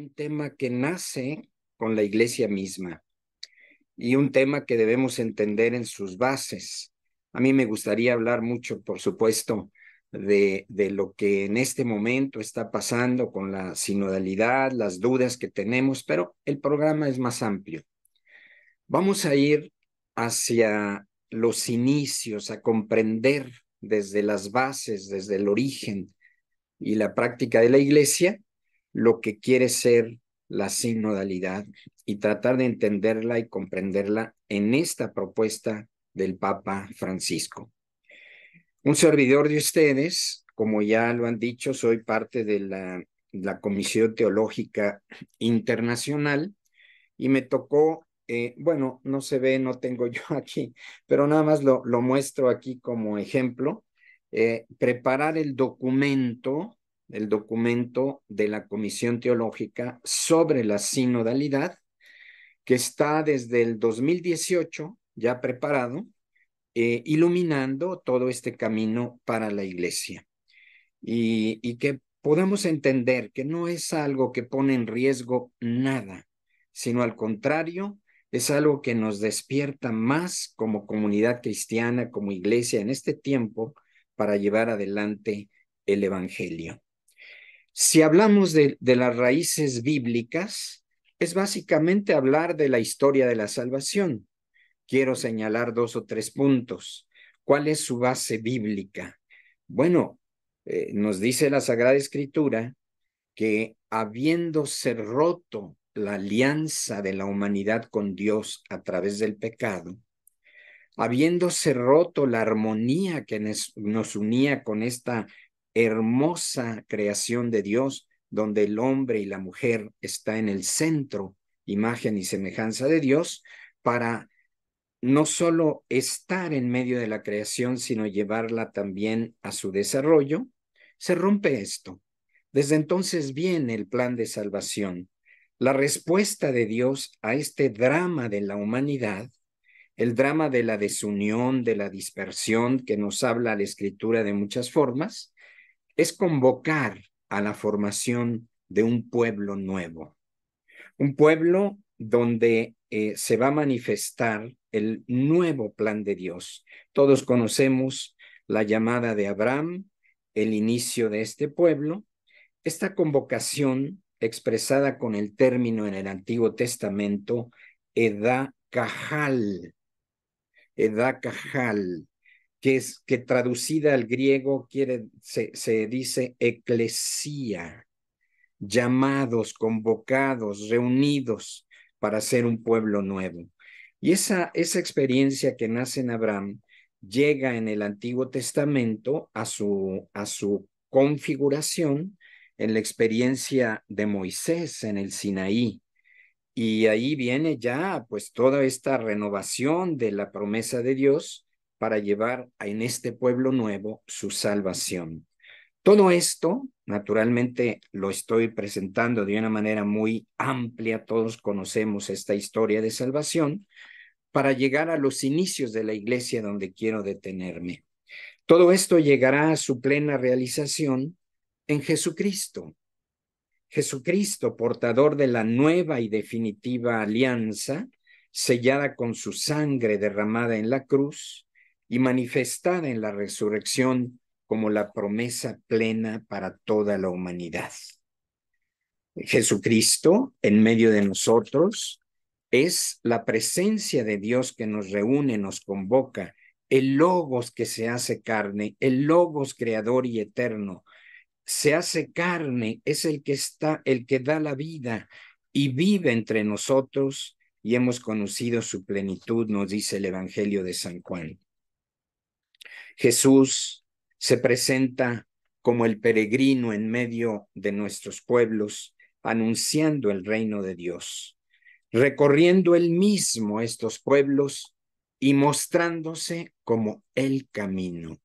un tema que nace con la iglesia misma y un tema que debemos entender en sus bases. A mí me gustaría hablar mucho, por supuesto, de, de lo que en este momento está pasando con la sinodalidad, las dudas que tenemos, pero el programa es más amplio. Vamos a ir hacia los inicios, a comprender desde las bases, desde el origen y la práctica de la iglesia, lo que quiere ser la sinodalidad y tratar de entenderla y comprenderla en esta propuesta del Papa Francisco. Un servidor de ustedes, como ya lo han dicho, soy parte de la, la Comisión Teológica Internacional y me tocó, eh, bueno, no se ve, no tengo yo aquí, pero nada más lo, muestro aquí como ejemplo, eh, preparar el documento el documento de la Comisión Teológica sobre la sinodalidad, que está desde el 2018 ya preparado, eh, iluminando todo este camino para la iglesia. Y, y que podamos entender que no es algo que pone en riesgo nada, sino al contrario, es algo que nos despierta más como comunidad cristiana, como iglesia en este tiempo, para llevar adelante el Evangelio. Si hablamos de, las raíces bíblicas, es básicamente hablar de la historia de la salvación. Quiero señalar dos o tres puntos. ¿Cuál es su base bíblica? Bueno, eh, nos dice la Sagrada Escritura que habiéndose roto la alianza de la humanidad con Dios a través del pecado, habiéndose roto la armonía que nos unía con esta hermosa creación de Dios, donde el hombre y la mujer está en el centro, imagen y semejanza de Dios, para no solo estar en medio de la creación, sino llevarla también a su desarrollo, se rompe esto. Desde entonces viene el plan de salvación. La respuesta de Dios a este drama de la humanidad, el drama de la desunión, de la dispersión que nos habla la escritura de muchas formas, es convocar a la formación de un pueblo nuevo, un pueblo donde eh, se va a manifestar el nuevo plan de Dios. Todos conocemos la llamada de Abraham, el inicio de este pueblo, esta convocación expresada con el término en el Antiguo Testamento, edad Cajal. Eda Cajal que, es, que traducida al griego quiere, se, dice eclesía, llamados, convocados, reunidos para ser un pueblo nuevo. Y esa, esa experiencia que nace en Abraham llega en el Antiguo Testamento a su, a su configuración en la experiencia de Moisés en el Sinaí. Y ahí viene ya pues toda esta renovación de la promesa de Dios para llevar en este pueblo nuevo su salvación. Todo esto, naturalmente, lo estoy presentando de una manera muy amplia, todos conocemos esta historia de salvación, para llegar a los inicios de la iglesia donde quiero detenerme. Todo esto llegará a su plena realización en Jesucristo. Jesucristo, portador de la nueva y definitiva alianza, sellada con su sangre derramada en la cruz, y manifestada en la resurrección como la promesa plena para toda la humanidad. Jesucristo, en medio de nosotros, es la presencia de Dios que nos reúne, nos convoca, el logos que se hace carne, el logos creador y eterno. Se hace carne, es el que está, el que da la vida y vive entre nosotros y hemos conocido su plenitud, nos dice el Evangelio de San Juan. Jesús se presenta como el peregrino en medio de nuestros pueblos, anunciando el reino de Dios, recorriendo él mismo estos pueblos y mostrándose como el camino.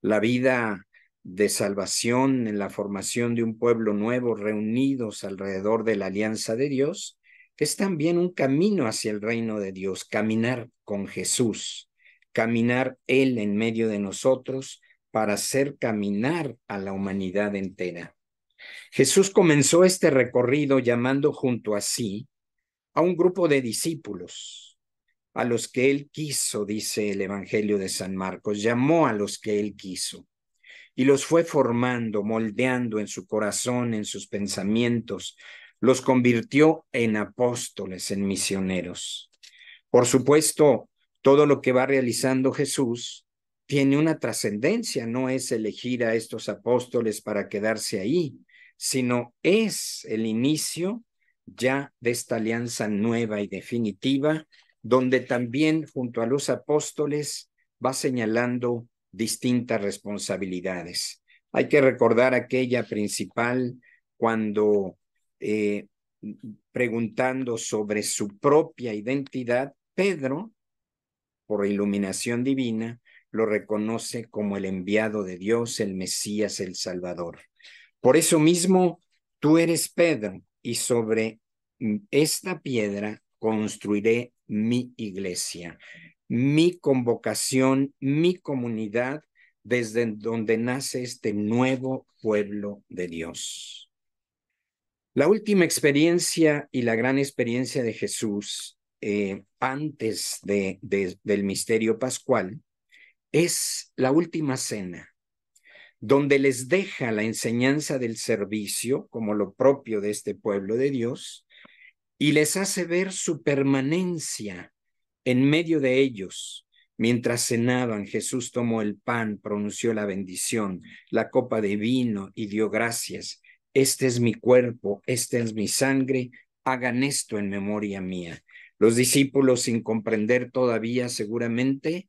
La vida de salvación en la formación de un pueblo nuevo reunidos alrededor de la alianza de Dios es también un camino hacia el reino de Dios, caminar con Jesús caminar Él en medio de nosotros para hacer caminar a la humanidad entera. Jesús comenzó este recorrido llamando junto a sí a un grupo de discípulos, a los que Él quiso, dice el Evangelio de San Marcos, llamó a los que Él quiso y los fue formando, moldeando en su corazón, en sus pensamientos, los convirtió en apóstoles, en misioneros. Por supuesto, todo lo que va realizando Jesús tiene una trascendencia, no es elegir a estos apóstoles para quedarse ahí, sino es el inicio ya de esta alianza nueva y definitiva, donde también junto a los apóstoles va señalando distintas responsabilidades. Hay que recordar aquella principal cuando eh, preguntando sobre su propia identidad, Pedro por iluminación divina, lo reconoce como el enviado de Dios, el Mesías, el Salvador. Por eso mismo, tú eres Pedro, y sobre esta piedra construiré mi iglesia, mi convocación, mi comunidad, desde donde nace este nuevo pueblo de Dios. La última experiencia y la gran experiencia de Jesús eh, antes del misterio pascual, es la última cena, donde les deja la enseñanza del servicio como lo propio de este pueblo de Dios y les hace ver su permanencia en medio de ellos. Mientras cenaban, Jesús tomó el pan, pronunció la bendición, la copa de vino y dio gracias. Este es mi cuerpo, esta es mi sangre, hagan esto en memoria mía. Los discípulos, sin comprender todavía seguramente,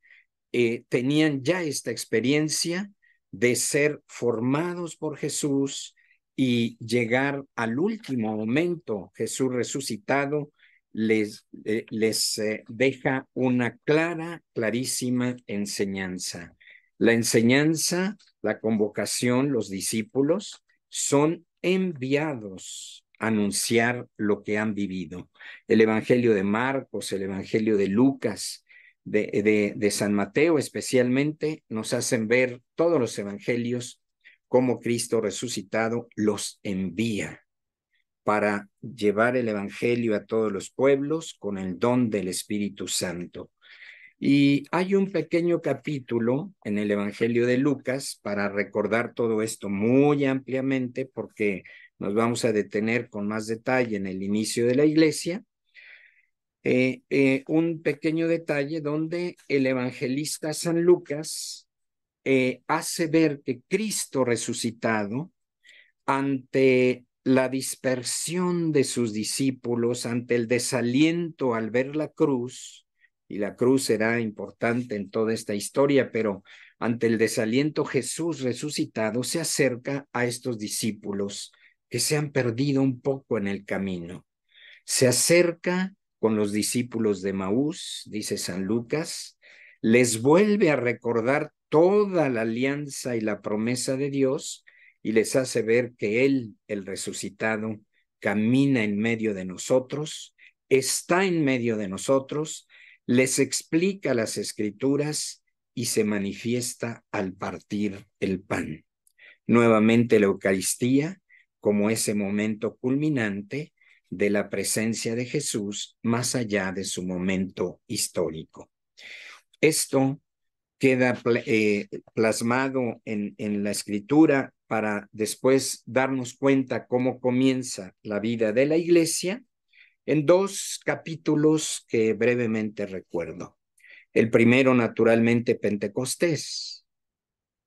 eh, tenían ya esta experiencia de ser formados por Jesús y llegar al último momento. Jesús resucitado les, eh, les eh, deja una clara, clarísima enseñanza. La enseñanza, la convocación, los discípulos son enviados anunciar lo que han vivido. El Evangelio de Marcos, el Evangelio de Lucas, de, de, de, San Mateo especialmente, nos hacen ver todos los Evangelios como Cristo resucitado los envía para llevar el Evangelio a todos los pueblos con el don del Espíritu Santo. Y hay un pequeño capítulo en el Evangelio de Lucas para recordar todo esto muy ampliamente porque nos vamos a detener con más detalle en el inicio de la iglesia. Eh, eh, un pequeño detalle donde el evangelista San Lucas eh, hace ver que Cristo resucitado ante la dispersión de sus discípulos, ante el desaliento al ver la cruz, y la cruz será importante en toda esta historia, pero ante el desaliento Jesús resucitado se acerca a estos discípulos que se han perdido un poco en el camino. Se acerca con los discípulos de Maús, dice San Lucas, les vuelve a recordar toda la alianza y la promesa de Dios y les hace ver que Él, el resucitado, camina en medio de nosotros, está en medio de nosotros les explica las escrituras y se manifiesta al partir el pan. Nuevamente la Eucaristía como ese momento culminante de la presencia de Jesús más allá de su momento histórico. Esto queda eh, plasmado en la escritura para después darnos cuenta cómo comienza la vida de la iglesia en dos capítulos que brevemente recuerdo. El primero, naturalmente, Pentecostés.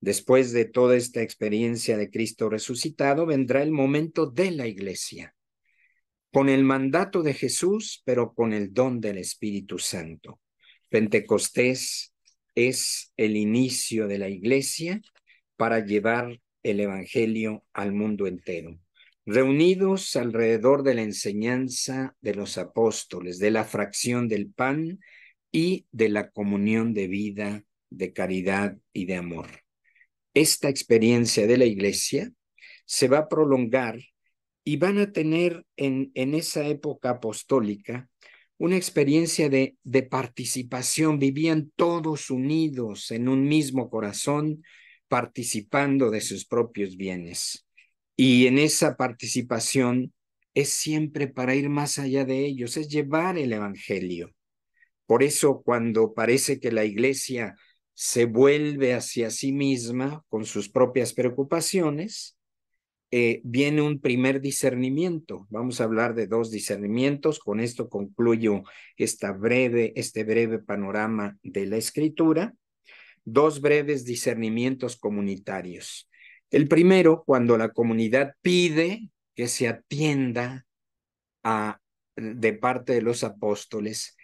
Después de toda esta experiencia de Cristo resucitado, vendrá el momento de la iglesia, con el mandato de Jesús, pero con el don del Espíritu Santo. Pentecostés es el inicio de la iglesia para llevar el Evangelio al mundo entero reunidos alrededor de la enseñanza de los apóstoles, de la fracción del pan y de la comunión de vida, de caridad y de amor. Esta experiencia de la iglesia se va a prolongar y van a tener en, esa época apostólica una experiencia de, de participación. Vivían todos unidos en un mismo corazón, participando de sus propios bienes. Y en esa participación es siempre para ir más allá de ellos, es llevar el Evangelio. Por eso cuando parece que la iglesia se vuelve hacia sí misma con sus propias preocupaciones, eh, viene un primer discernimiento. Vamos a hablar de dos discernimientos. Con esto concluyo esta breve, este breve panorama de la escritura. Dos breves discernimientos comunitarios. El primero, cuando la comunidad pide que se atienda a, de parte de los apóstoles,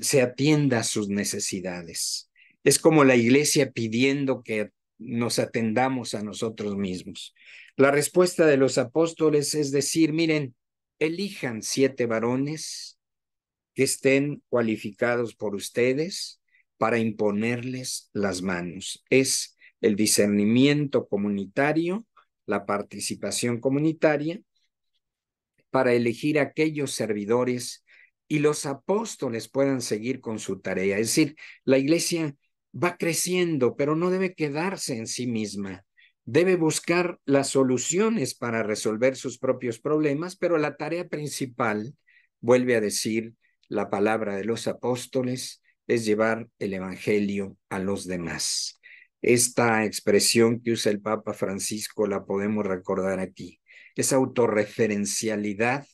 se atienda a sus necesidades. Es como la iglesia pidiendo que nos atendamos a nosotros mismos. La respuesta de los apóstoles es decir, miren, elijan siete varones que estén cualificados por ustedes para imponerles las manos. Es el discernimiento comunitario, la participación comunitaria, para elegir aquellos servidores y los apóstoles puedan seguir con su tarea. Es decir, la iglesia va creciendo, pero no debe quedarse en sí misma. Debe buscar las soluciones para resolver sus propios problemas, pero la tarea principal, vuelve a decir la palabra de los apóstoles, es llevar el Evangelio a los demás. Esta expresión que usa el Papa Francisco la podemos recordar aquí. Esa autorreferencialidad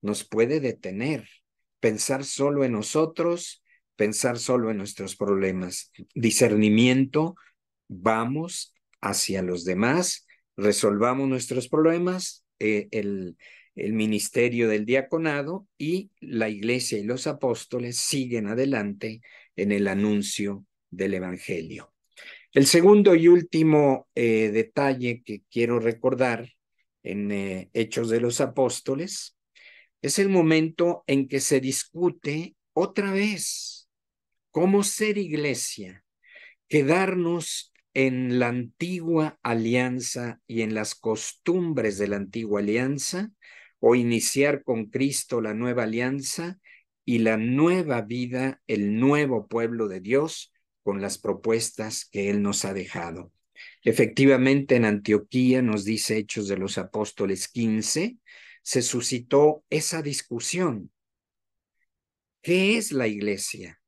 nos puede detener. Pensar solo en nosotros, pensar solo en nuestros problemas. Discernimiento, vamos hacia los demás, resolvamos nuestros problemas. Eh, el ministerio del diaconado y la iglesia y los apóstoles siguen adelante en el anuncio del Evangelio. El segundo y último eh, detalle que quiero recordar en eh, Hechos de los Apóstoles es el momento en que se discute otra vez cómo ser iglesia, quedarnos en la antigua alianza y en las costumbres de la antigua alianza o iniciar con Cristo la nueva alianza y la nueva vida, el nuevo pueblo de Dios con las propuestas que Él nos ha dejado. Efectivamente, en Antioquía, nos dice Hechos de los Apóstoles 15, se suscitó esa discusión. ¿Qué es la iglesia?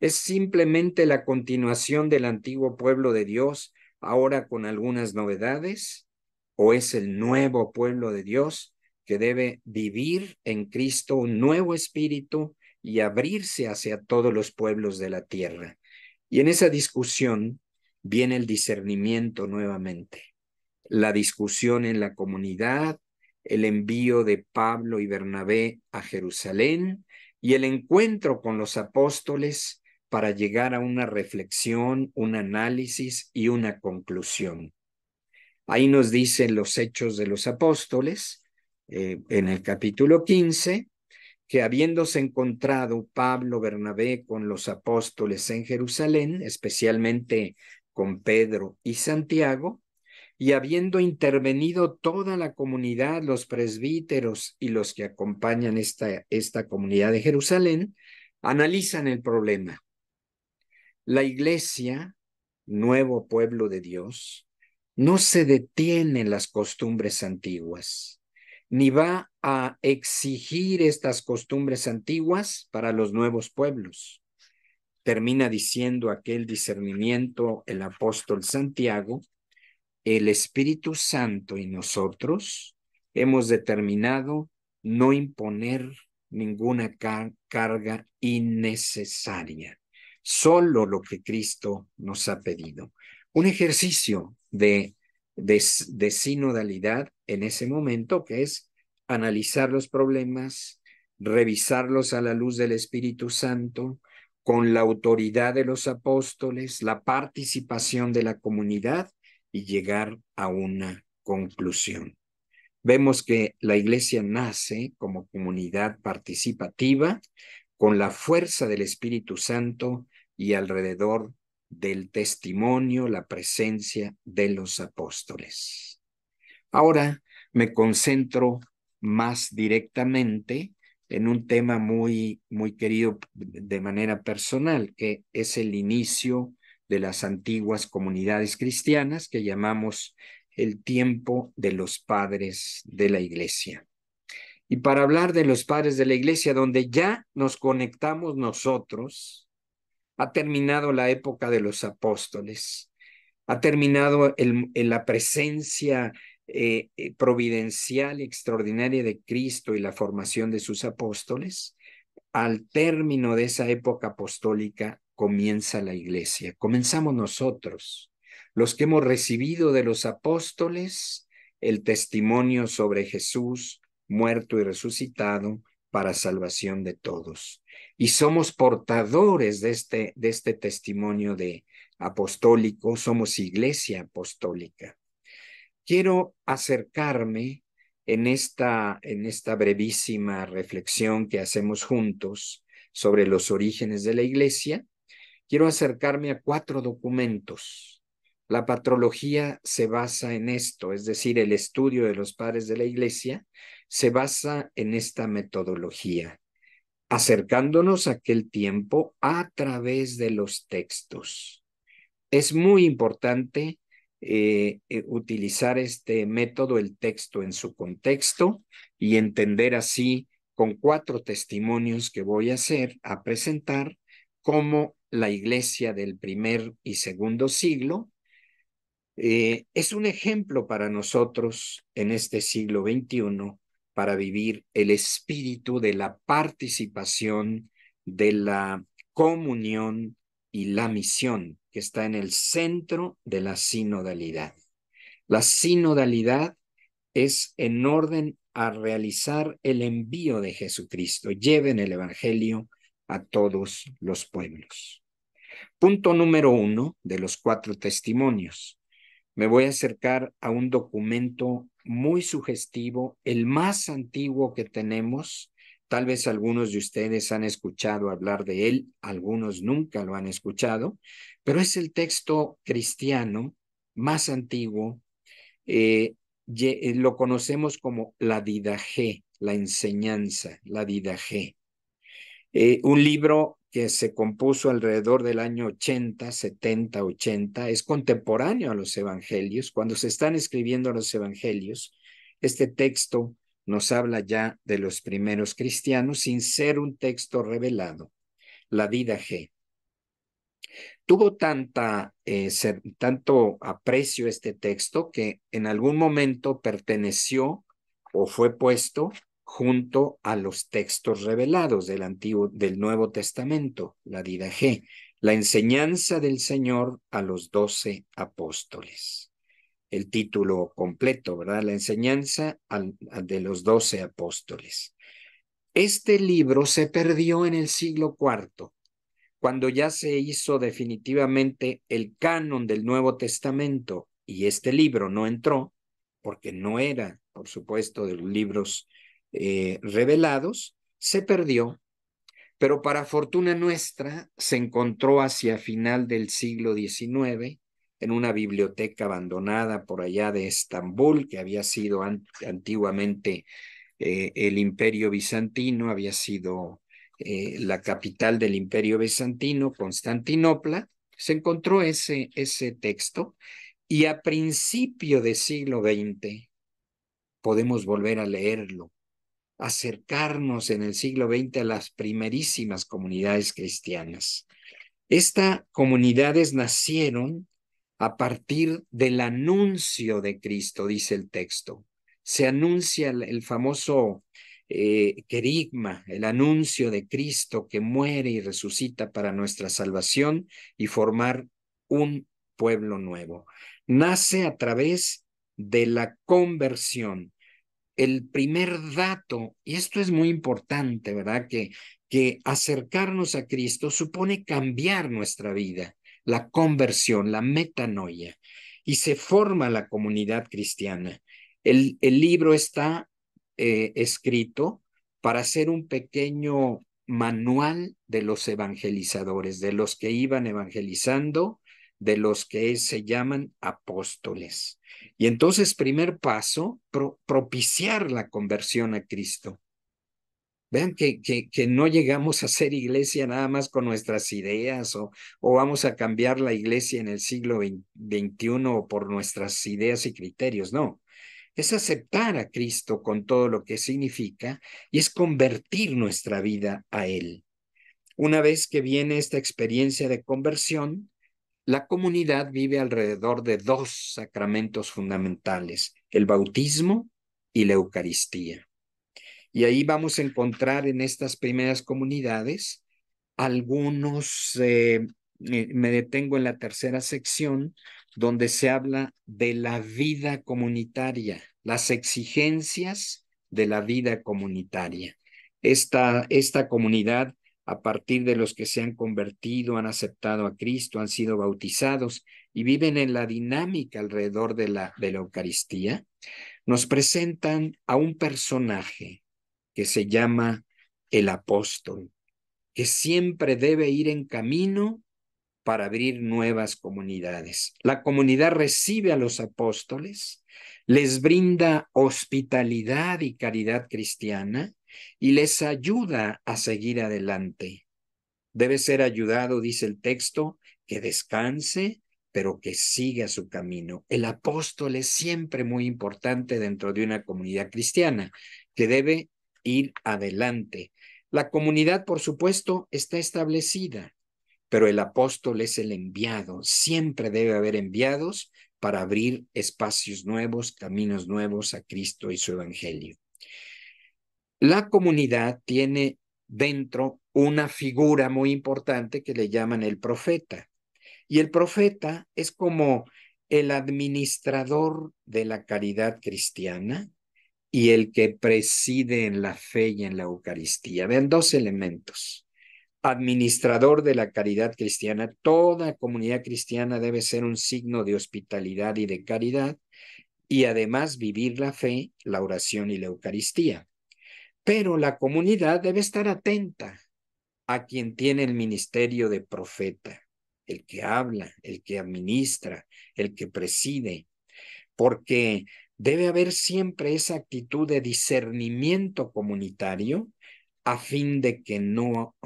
¿Es simplemente la continuación del antiguo pueblo de Dios, ahora con algunas novedades? ¿O es el nuevo pueblo de Dios que debe vivir en Cristo un nuevo espíritu y abrirse hacia todos los pueblos de la tierra? Y en esa discusión viene el discernimiento nuevamente, la discusión en la comunidad, el envío de Pablo y Bernabé a Jerusalén y el encuentro con los apóstoles para llegar a una reflexión, un análisis y una conclusión. Ahí nos dicen los hechos de los apóstoles eh, en el capítulo 15 que habiéndose encontrado Pablo Bernabé con los apóstoles en Jerusalén, especialmente con Pedro y Santiago, y habiendo intervenido toda la comunidad, los presbíteros y los que acompañan esta, esta comunidad de Jerusalén, analizan el problema. La iglesia, nuevo pueblo de Dios, no se detiene en las costumbres antiguas, ni va a exigir estas costumbres antiguas para los nuevos pueblos. Termina diciendo aquel discernimiento el apóstol Santiago, el Espíritu Santo y nosotros hemos determinado no imponer ninguna carga innecesaria, solo lo que Cristo nos ha pedido. Un ejercicio de de, sinodalidad en ese momento, que es analizar los problemas, revisarlos a la luz del Espíritu Santo, con la autoridad de los apóstoles, la participación de la comunidad y llegar a una conclusión. Vemos que la iglesia nace como comunidad participativa con la fuerza del Espíritu Santo y alrededor del testimonio, la presencia de los apóstoles. Ahora me concentro más directamente en un tema muy, muy querido de manera personal, que es el inicio de las antiguas comunidades cristianas que llamamos el tiempo de los padres de la iglesia. Y para hablar de los padres de la iglesia, donde ya nos conectamos nosotros ha terminado la época de los apóstoles, ha terminado el, la presencia eh, eh, providencial y extraordinaria de Cristo y la formación de sus apóstoles. Al término de esa época apostólica comienza la iglesia, comenzamos nosotros, los que hemos recibido de los apóstoles el testimonio sobre Jesús muerto y resucitado para salvación de todos y somos portadores este, de este, testimonio de apostólico, somos iglesia apostólica. Quiero acercarme en esta, en esta brevísima reflexión que hacemos juntos sobre los orígenes de la iglesia, quiero acercarme a cuatro documentos. La patrología se basa en esto, es decir, el estudio de los padres de la iglesia se basa en esta metodología acercándonos a aquel tiempo a través de los textos. Es muy importante eh, eh, utilizar este método, el texto en su contexto, y entender así con cuatro testimonios que voy a hacer, a presentar, cómo la iglesia del primer y segundo siglo eh, es un ejemplo para nosotros en este siglo XXI para vivir el espíritu de la participación, de la comunión y la misión que está en el centro de la sinodalidad. La sinodalidad es en orden a realizar el envío de Jesucristo. Lleven el Evangelio a todos los pueblos. Punto número uno de los cuatro testimonios. Me voy a acercar a un documento muy sugestivo, el más antiguo que tenemos. Tal vez algunos de ustedes han escuchado hablar de él, algunos nunca lo han escuchado, pero es el texto cristiano más antiguo. Eh, eh, lo conocemos como la Didaje, la enseñanza, la Didaje. Eh, un libro que se compuso alrededor del año 80, 70, 80, es contemporáneo a los evangelios. Cuando se están escribiendo los evangelios, este texto nos habla ya de los primeros cristianos sin ser un texto revelado, la vida G. Tuvo tanta, eh, tanto aprecio este texto que en algún momento perteneció o fue puesto junto a los textos revelados del Antiguo, del Nuevo Testamento, la G, la enseñanza del Señor a los doce apóstoles. El título completo, ¿verdad? La enseñanza de los doce apóstoles. Este libro se perdió en el siglo IV, cuando ya se hizo definitivamente el canon del Nuevo Testamento, y este libro no entró porque no era, por supuesto, de los libros eh, revelados, se perdió, pero para fortuna nuestra se encontró hacia final del siglo XIX en una biblioteca abandonada por allá de Estambul, que había sido antiguamente eh, el imperio bizantino, había sido eh, la capital del imperio bizantino, Constantinopla, se encontró ese, ese texto y a principio del siglo XX podemos volver a leerlo acercarnos en el siglo XX a las primerísimas comunidades cristianas. Estas comunidades nacieron a partir del anuncio de Cristo, dice el texto. Se anuncia el famoso eh, querigma, el anuncio de Cristo que muere y resucita para nuestra salvación y formar un pueblo nuevo. Nace a través de la conversión, el primer dato, y esto es muy importante, ¿verdad? Que, que acercarnos a Cristo supone cambiar nuestra vida, la conversión, la metanoia, y se forma la comunidad cristiana. El, libro está eh, escrito para hacer un pequeño manual de los evangelizadores, de los que iban evangelizando de los que se llaman apóstoles. Y entonces, primer paso, propiciar la conversión a Cristo. Vean que, que, no llegamos a ser iglesia nada más con nuestras ideas o, o vamos a cambiar la iglesia en el siglo XXI por nuestras ideas y criterios, no. Es aceptar a Cristo con todo lo que significa y es convertir nuestra vida a Él. Una vez que viene esta experiencia de conversión, la comunidad vive alrededor de dos sacramentos fundamentales, el bautismo y la Eucaristía. Y ahí vamos a encontrar en estas primeras comunidades algunos, eh, me detengo en la tercera sección, donde se habla de la vida comunitaria, las exigencias de la vida comunitaria. Esta, esta comunidad a partir de los que se han convertido, han aceptado a Cristo, han sido bautizados y viven en la dinámica alrededor de la, de la Eucaristía, nos presentan a un personaje que se llama el apóstol, que siempre debe ir en camino para abrir nuevas comunidades. La comunidad recibe a los apóstoles, les brinda hospitalidad y caridad cristiana, y les ayuda a seguir adelante. Debe ser ayudado, dice el texto, que descanse, pero que siga su camino. El apóstol es siempre muy importante dentro de una comunidad cristiana, que debe ir adelante. La comunidad, por supuesto, está establecida, pero el apóstol es el enviado. Siempre debe haber enviados para abrir espacios nuevos, caminos nuevos a Cristo y su Evangelio. La comunidad tiene dentro una figura muy importante que le llaman el profeta. Y el profeta es como el administrador de la caridad cristiana y el que preside en la fe y en la Eucaristía. Vean dos elementos. Administrador de la caridad cristiana. Toda comunidad cristiana debe ser un signo de hospitalidad y de caridad y además vivir la fe, la oración y la Eucaristía. Pero la comunidad debe estar atenta a quien tiene el ministerio de profeta, el que habla, el que administra, el que preside, porque debe haber siempre esa actitud de discernimiento comunitario a fin de que no,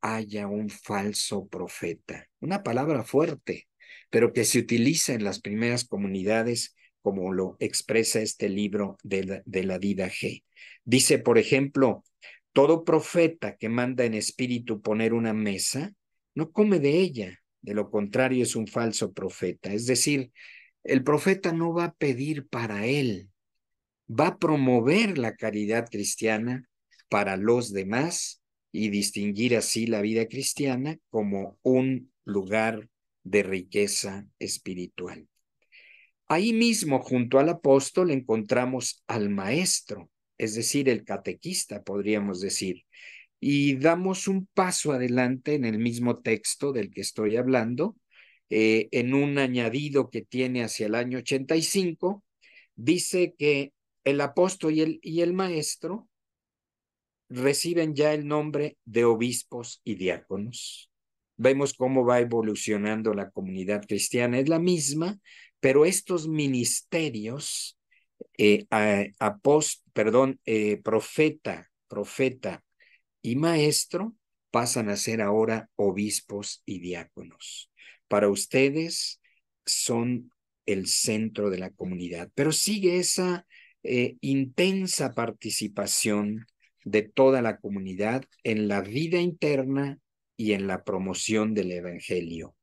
haya un falso profeta. Una palabra fuerte, pero que se utiliza en las primeras comunidades como lo expresa este libro de de la Dida G. Dice, por ejemplo, todo profeta que manda en espíritu poner una mesa, no come de ella, de lo contrario es un falso profeta. Es decir, el profeta no va a pedir para él, va a promover la caridad cristiana para los demás y distinguir así la vida cristiana como un lugar de riqueza espiritual. Ahí mismo, junto al apóstol, encontramos al maestro, es decir, el catequista, podríamos decir. Y damos un paso adelante en el mismo texto del que estoy hablando, eh, en un añadido que tiene hacia el año 85, dice que el apóstol y el, maestro reciben ya el nombre de obispos y diáconos. Vemos cómo va evolucionando la comunidad cristiana. Es la misma, pero estos ministerios, eh, perdón, eh, profeta, profeta y maestro pasan a ser ahora obispos y diáconos. Para ustedes son el centro de la comunidad, pero sigue esa eh, intensa participación de toda la comunidad en la vida interna y en la promoción del Evangelio.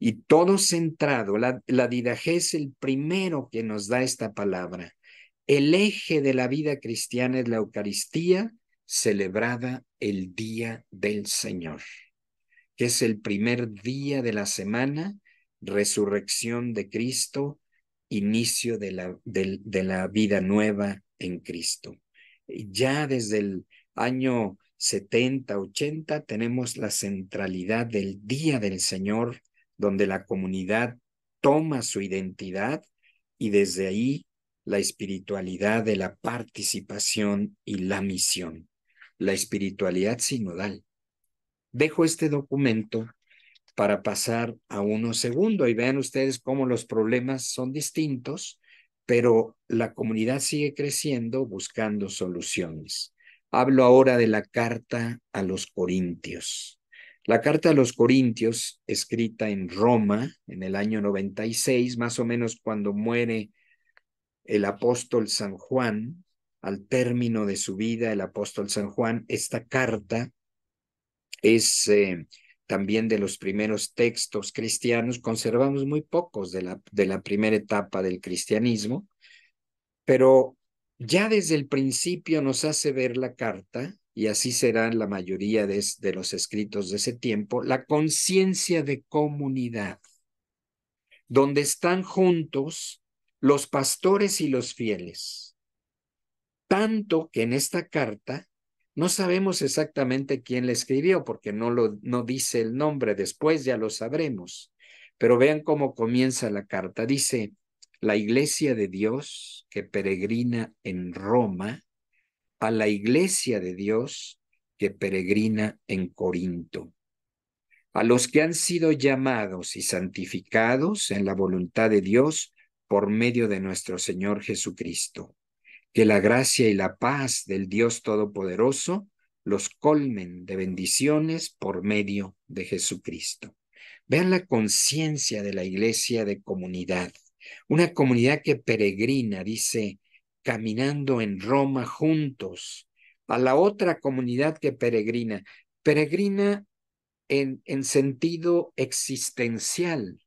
Y todo centrado, la, la es el primero que nos da esta palabra, el eje de la vida cristiana es la Eucaristía celebrada el día del Señor, que es el primer día de la semana, resurrección de Cristo, inicio de la, de, la vida nueva en Cristo. Ya desde el año 70, 80 tenemos la centralidad del Día del Señor, donde la comunidad toma su identidad y desde ahí la espiritualidad de la participación y la misión, la espiritualidad sinodal. Dejo este documento para pasar a uno segundo y vean ustedes cómo los problemas son distintos, pero la comunidad sigue creciendo buscando soluciones. Hablo ahora de la carta a los Corintios. La carta a los Corintios, escrita en Roma en el año 96, más o menos cuando muere el apóstol San Juan, al término de su vida, el apóstol San Juan, esta carta es eh, también de los primeros textos cristianos, conservamos muy pocos de la, de la primera etapa del cristianismo, pero ya desde el principio nos hace ver la carta, y así será la mayoría de, de los escritos de ese tiempo, la conciencia de comunidad, donde están juntos los pastores y los fieles. Tanto que en esta carta no sabemos exactamente quién la escribió porque no, lo, no dice el nombre, después ya lo sabremos. Pero vean cómo comienza la carta. Dice, la iglesia de Dios que peregrina en Roma, a la iglesia de Dios que peregrina en Corinto. A los que han sido llamados y santificados en la voluntad de Dios por medio de nuestro Señor Jesucristo. Que la gracia y la paz del Dios Todopoderoso los colmen de bendiciones por medio de Jesucristo. Vean la conciencia de la iglesia de comunidad, una comunidad que peregrina, dice, caminando en Roma juntos, a la otra comunidad que peregrina, peregrina en, en sentido existencial,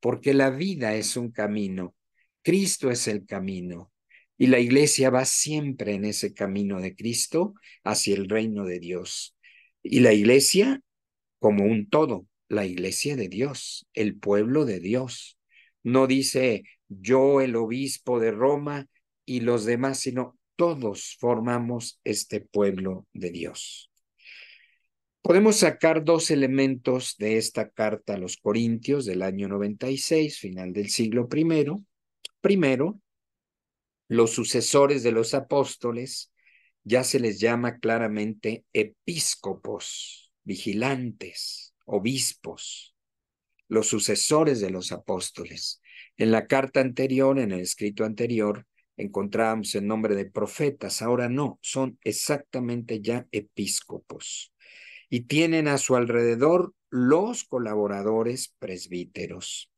porque la vida es un camino Cristo es el camino y la iglesia va siempre en ese camino de Cristo hacia el reino de Dios. Y la iglesia como un todo, la iglesia de Dios, el pueblo de Dios. No dice yo el obispo de Roma y los demás, sino todos formamos este pueblo de Dios. Podemos sacar dos elementos de esta carta a los Corintios del año 96, final del siglo primero Primero, los sucesores de los apóstoles ya se les llama claramente episcopos, vigilantes, obispos, los sucesores de los apóstoles. En la carta anterior, en el escrito anterior, encontrábamos el nombre de profetas, ahora no, son exactamente ya episcopos. Y tienen a su alrededor los colaboradores presbíteros.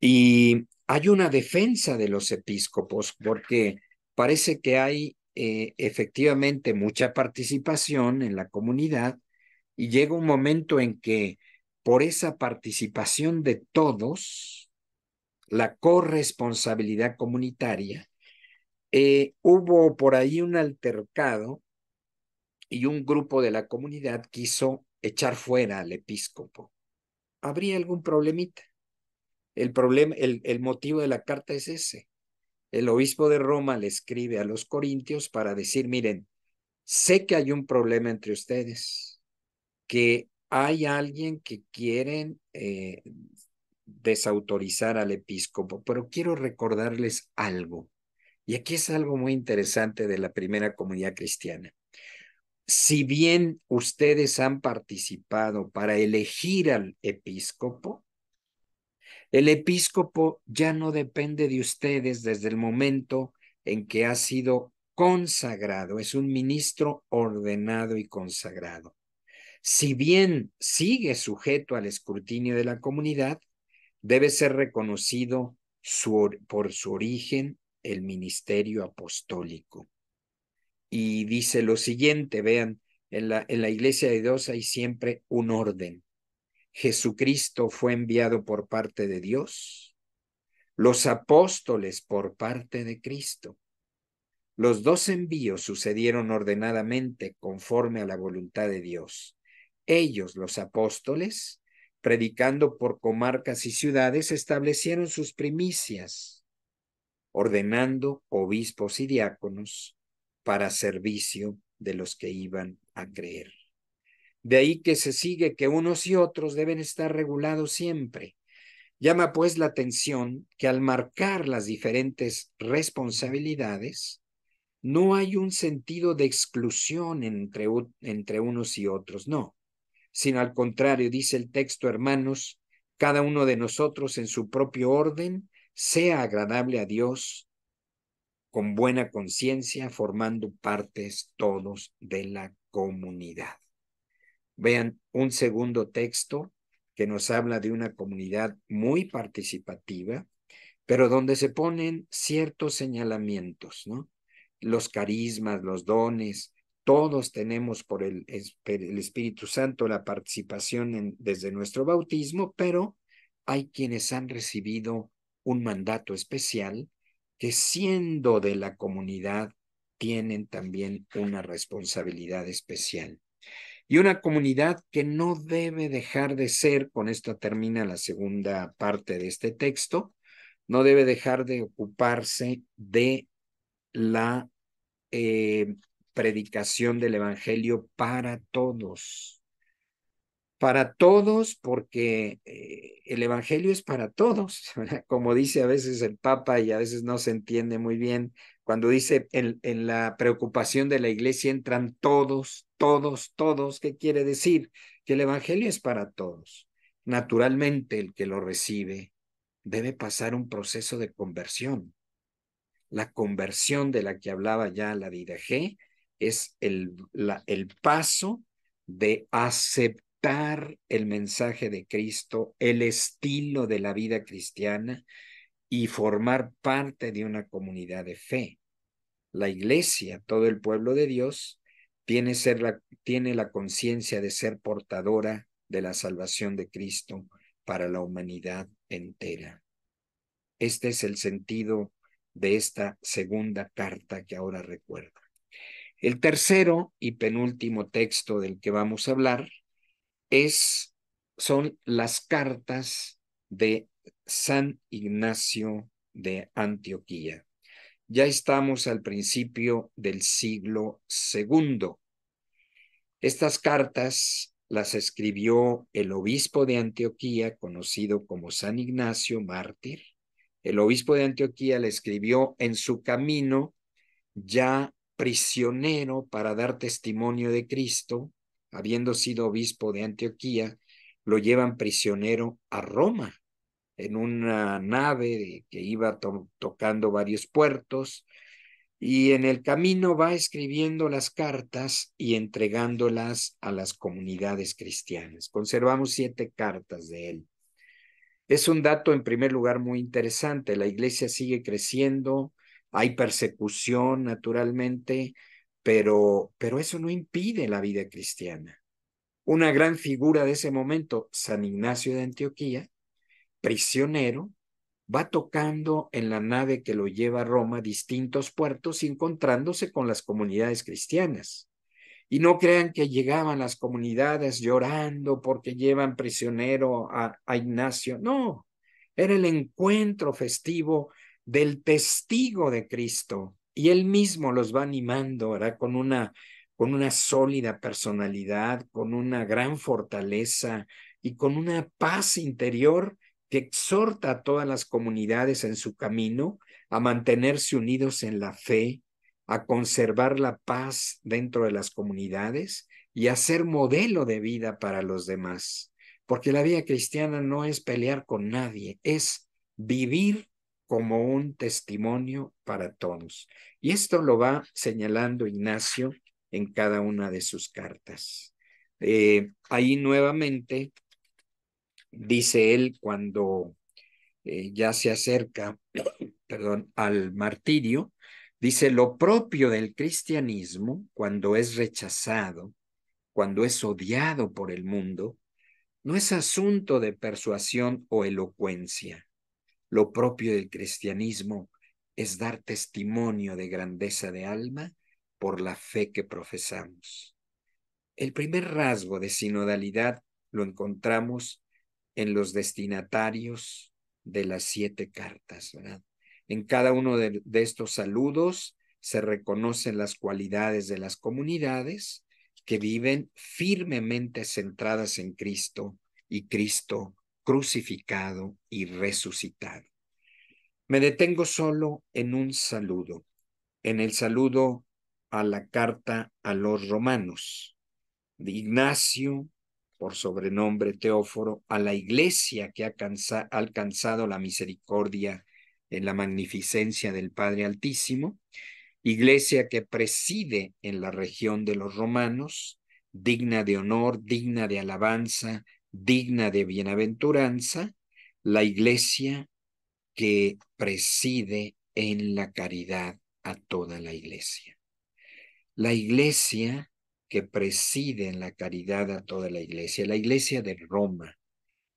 Y hay una defensa de los episcopos porque parece que hay eh, efectivamente mucha participación en la comunidad y llega un momento en que por esa participación de todos, la corresponsabilidad comunitaria, eh, hubo por ahí un altercado y un grupo de la comunidad quiso echar fuera al episcopo. ¿Habría algún problemita? El, problema, el, motivo de la carta es ese. El obispo de Roma le escribe a los corintios para decir, miren, sé que hay un problema entre ustedes, que hay alguien que quieren eh, desautorizar al episcopo, pero quiero recordarles algo. Y aquí es algo muy interesante de la primera comunidad cristiana. Si bien ustedes han participado para elegir al episcopo, el episcopo ya no depende de ustedes desde el momento en que ha sido consagrado, es un ministro ordenado y consagrado. Si bien sigue sujeto al escrutinio de la comunidad, debe ser reconocido por su origen el ministerio apostólico. Y dice lo siguiente, vean, en la, en la iglesia de Dios hay siempre un orden. Jesucristo fue enviado por parte de Dios, los apóstoles por parte de Cristo. Los dos envíos sucedieron ordenadamente conforme a la voluntad de Dios. Ellos, los apóstoles, predicando por comarcas y ciudades, establecieron sus primicias, ordenando obispos y diáconos para servicio de los que iban a creer. De ahí que se sigue que unos y otros deben estar regulados siempre. Llama pues la atención que al marcar las diferentes responsabilidades, no hay un sentido de exclusión entre, entre unos y otros, no, sino al contrario, dice el texto, hermanos, cada uno de nosotros en su propio orden sea agradable a Dios con buena conciencia, formando partes todos de la comunidad. Vean un segundo texto que nos habla de una comunidad muy participativa, pero donde se ponen ciertos señalamientos, ¿no? Los carismas, los dones, todos tenemos por el, Espíritu Santo la participación desde nuestro bautismo, pero hay quienes han recibido un mandato especial que siendo de la comunidad tienen también una responsabilidad especial y una comunidad que no debe dejar de ser, con esto termina la segunda parte de este texto, no debe dejar de ocuparse de la eh, predicación del Evangelio para todos para todos, porque eh, el Evangelio es para todos, como dice a veces el Papa y a veces no se entiende muy bien, cuando dice en, en la preocupación de la iglesia entran todos, todos, todos, ¿qué quiere decir? Que el Evangelio es para todos. Naturalmente el que lo recibe debe pasar un proceso de conversión. La conversión de la que hablaba ya la G e es el, la, el paso de aceptar el mensaje de Cristo, el estilo de la vida cristiana y formar parte de una comunidad de fe. La iglesia, todo el pueblo de Dios, tiene, ser la, tiene la conciencia de ser portadora de la salvación de Cristo para la humanidad entera. Este es el sentido de esta segunda carta que ahora recuerdo. El tercero y penúltimo texto del que vamos a hablar es, son las cartas de San Ignacio de Antioquía. Ya estamos al principio del siglo II. Estas cartas las escribió el obispo de Antioquía, conocido como San Ignacio Mártir. El obispo de Antioquía le escribió en su camino, ya prisionero para dar testimonio de Cristo, habiendo sido obispo de Antioquía, lo llevan prisionero a Roma, en una nave que iba tocando varios puertos, y en el camino va escribiendo las cartas y entregándolas a las comunidades cristianas. Conservamos siete cartas de él. Es un dato, en primer lugar, muy interesante. La iglesia sigue creciendo, hay persecución, naturalmente, pero, eso no impide la vida cristiana. Una gran figura de ese momento, San Ignacio de Antioquía, prisionero, va tocando en la nave que lo lleva a Roma distintos puertos, encontrándose con las comunidades cristianas. Y no crean que llegaban las comunidades llorando porque llevan prisionero a, Ignacio. No, era el encuentro festivo del testigo de Cristo y él mismo los va animando, ¿verdad? Con una, con una sólida personalidad, con una gran fortaleza y con una paz interior que exhorta a todas las comunidades en su camino a mantenerse unidos en la fe, a conservar la paz dentro de las comunidades y a ser modelo de vida para los demás. Porque la vida cristiana no es pelear con nadie, es vivir como un testimonio para todos. Y esto lo va señalando Ignacio en cada una de sus cartas. Eh, ahí nuevamente dice él cuando eh, ya se acerca perdón, al martirio, dice lo propio del cristianismo cuando es rechazado, cuando es odiado por el mundo, no es asunto de persuasión o elocuencia, lo propio del cristianismo es dar testimonio de grandeza de alma por la fe que profesamos. El primer rasgo de sinodalidad lo encontramos en los destinatarios de las siete cartas, ¿verdad? En cada uno de, de estos saludos se reconocen las cualidades de las comunidades que viven firmemente centradas en Cristo y Cristo crucificado y resucitado. Me detengo solo en un saludo, en el saludo a la carta a los romanos, de Ignacio, por sobrenombre Teóforo, a la iglesia que ha alcanzado la misericordia en la magnificencia del Padre Altísimo, iglesia que preside en la región de los romanos, digna de honor, digna de alabanza, digna de bienaventuranza la iglesia que preside en la caridad a toda la iglesia. La iglesia que preside en la caridad a toda la iglesia, la iglesia de Roma,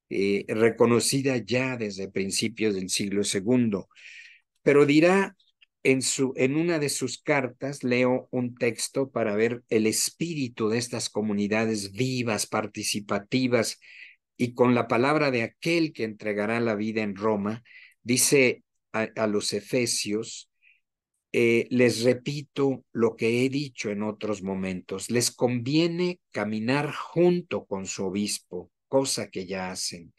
eh, reconocida ya desde principios del siglo II. Pero dirá en, su, en una de sus cartas leo un texto para ver el espíritu de estas comunidades vivas, participativas, y con la palabra de aquel que entregará la vida en Roma, dice a, los efesios, eh, les repito lo que he dicho en otros momentos, les conviene caminar junto con su obispo, cosa que ya hacen,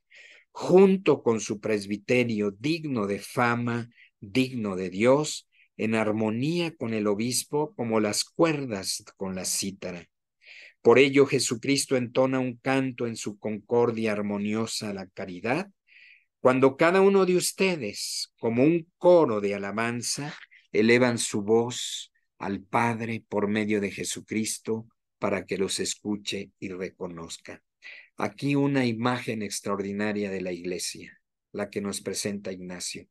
junto con su presbiterio digno de fama, digno de Dios, en armonía con el obispo como las cuerdas con la cítara. Por ello Jesucristo entona un canto en su concordia armoniosa a la caridad, cuando cada uno de ustedes, como un coro de alabanza, elevan su voz al Padre por medio de Jesucristo para que los escuche y reconozca. Aquí una imagen extraordinaria de la iglesia, la que nos presenta Ignacio.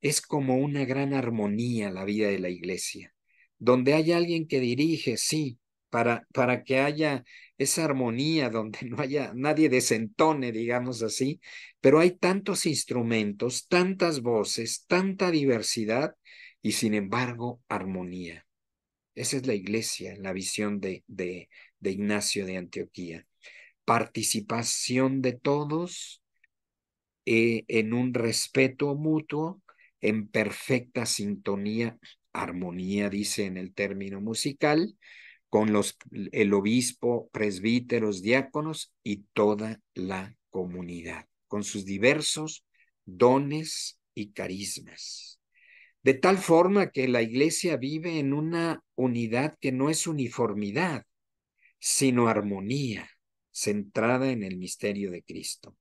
Es como una gran armonía la vida de la iglesia, donde hay alguien que dirige, sí, para, que haya esa armonía, donde no haya nadie desentone, digamos así, pero hay tantos instrumentos, tantas voces, tanta diversidad y sin embargo armonía. Esa es la iglesia, la visión de, Ignacio de Antioquía. Participación de todos, eh, en un respeto mutuo en perfecta sintonía, armonía, dice en el término musical, con los, el obispo, presbíteros, diáconos y toda la comunidad, con sus diversos dones y carismas. De tal forma que la iglesia vive en una unidad que no es uniformidad, sino armonía, centrada en el misterio de Cristo.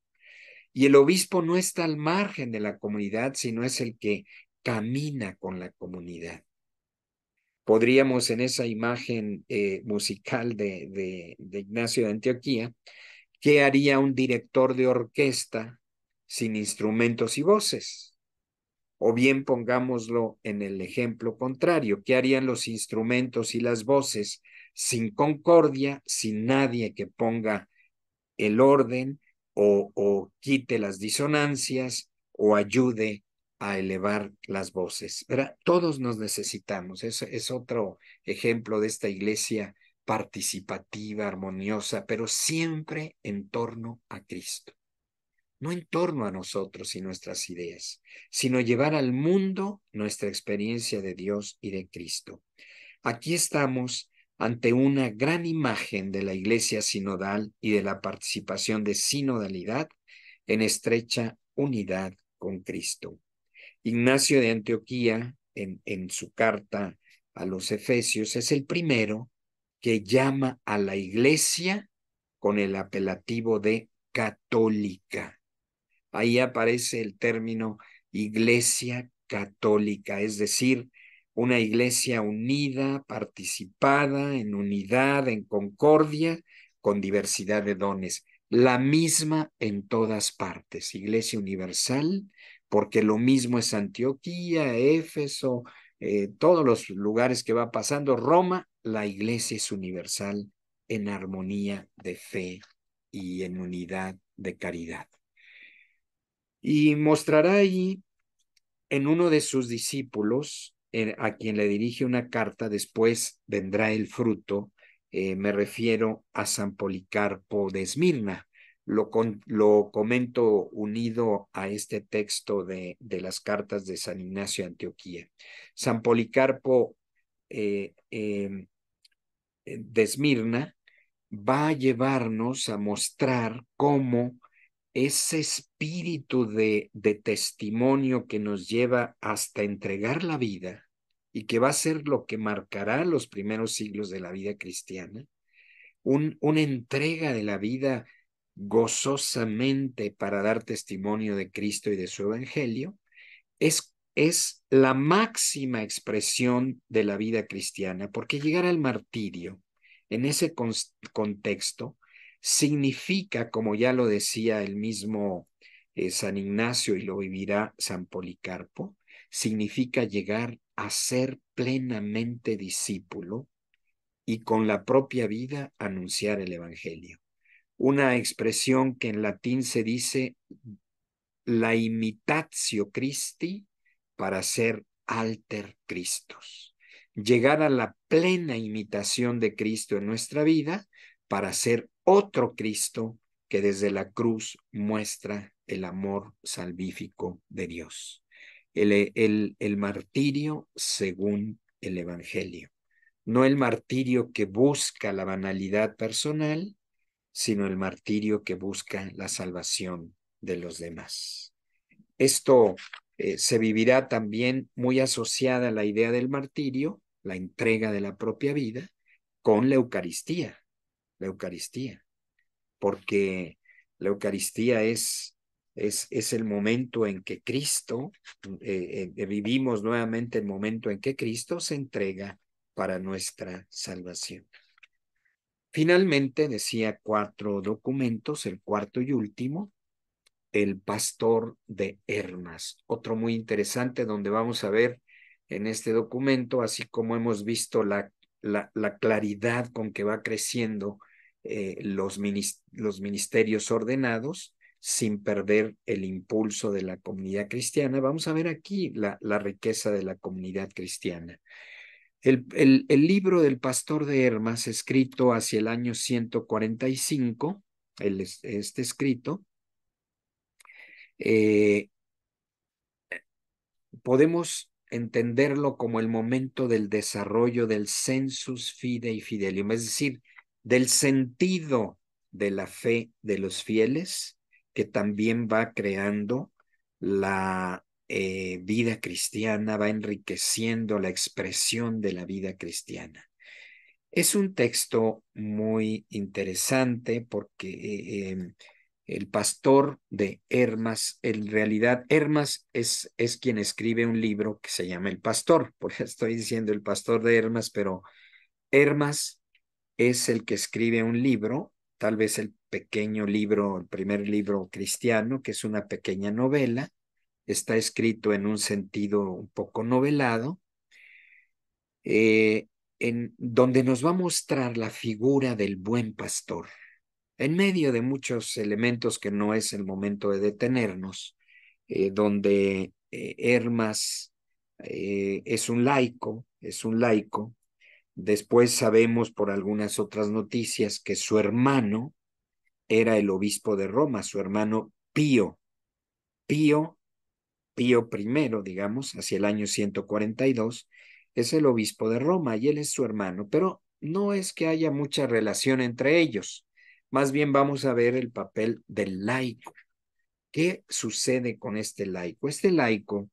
Y el obispo no está al margen de la comunidad, sino es el que camina con la comunidad. Podríamos en esa imagen eh, musical de, de, de Ignacio de Antioquía, ¿qué haría un director de orquesta sin instrumentos y voces? O bien pongámoslo en el ejemplo contrario, ¿qué harían los instrumentos y las voces sin concordia, sin nadie que ponga el orden, o, quite las disonancias o ayude a elevar las voces. Todos nos necesitamos. Es, es otro ejemplo de esta iglesia participativa, armoniosa, pero siempre en torno a Cristo. No en torno a nosotros y nuestras ideas, sino llevar al mundo nuestra experiencia de Dios y de Cristo. Aquí estamos ante una gran imagen de la Iglesia sinodal y de la participación de sinodalidad en estrecha unidad con Cristo. Ignacio de Antioquía, en, su carta a los Efesios, es el primero que llama a la Iglesia con el apelativo de católica. Ahí aparece el término Iglesia católica, es decir, una iglesia unida, participada, en unidad, en concordia, con diversidad de dones, la misma en todas partes, iglesia universal, porque lo mismo es Antioquía, Éfeso, eh, todos los lugares que va pasando, Roma, la iglesia es universal en armonía de fe y en unidad de caridad. Y mostrará ahí en uno de sus discípulos, a quien le dirige una carta, después vendrá el fruto, eh, me refiero a San Policarpo de Esmirna. Lo, lo comento unido a este texto de, de, las cartas de San Ignacio de Antioquía. San Policarpo eh, em, eh, de Esmirna va a llevarnos a mostrar cómo ese espíritu de, de testimonio que nos lleva hasta entregar la vida, y que va a ser lo que marcará los primeros siglos de la vida cristiana, una entrega de la vida gozosamente para dar testimonio de Cristo y de su Evangelio, es, la máxima expresión de la vida cristiana, porque llegar al martirio en ese contexto significa, como ya lo decía el mismo eh, San Ignacio y lo vivirá San Policarpo, significa llegar a ser plenamente discípulo y con la propia vida anunciar el Evangelio. Una expresión que en latín se dice la imitatio Christi para ser alter Christus. Llegar a la plena imitación de Cristo en nuestra vida para ser otro Cristo que desde la cruz muestra el amor salvífico de Dios el, el, martirio según el Evangelio. No el martirio que busca la banalidad personal, sino el martirio que busca la salvación de los demás. Esto eh, se vivirá también muy asociada a la idea del martirio, la entrega de la propia vida, con la Eucaristía, la Eucaristía, porque la Eucaristía es es, el momento en que Cristo, eh, eh, eh, vivimos nuevamente el momento en que Cristo se entrega para nuestra salvación. Finalmente, decía cuatro documentos, el cuarto y último, el pastor de Hermas, otro muy interesante donde vamos a ver en este documento, así como hemos visto la, claridad con que va creciendo los, ministerios ordenados, sin perder el impulso de la comunidad cristiana. Vamos a ver aquí la, riqueza de la comunidad cristiana. El, libro del pastor de Hermas, escrito hacia el año 145, este escrito, eh, podemos entenderlo como el momento del desarrollo del sensus fidei fidelium, es decir, del sentido de la fe de los fieles que también va creando la eh, vida cristiana, va enriqueciendo la expresión de la vida cristiana. Es un texto muy interesante porque em, el pastor de Hermas, en realidad Hermas es, es quien escribe un libro que se llama El Pastor, porque estoy diciendo el pastor de Hermas, pero Hermas es el que escribe un libro, tal vez el pequeño libro, el primer libro cristiano, que es una pequeña novela, está escrito en un sentido un poco novelado, eh, en donde nos va a mostrar la figura del buen pastor, en medio de muchos elementos que no es el momento de detenernos, eh, donde eh, Hermas es un laico, es un laico. Después sabemos por algunas otras noticias que su hermano, era el obispo de Roma, su hermano Pío. Pío, Pío I, digamos, hacia el año 142, es el obispo de Roma y él es su hermano, pero no es que haya mucha relación entre ellos. Más bien vamos a ver el papel del laico. ¿Qué sucede con este laico? Este laico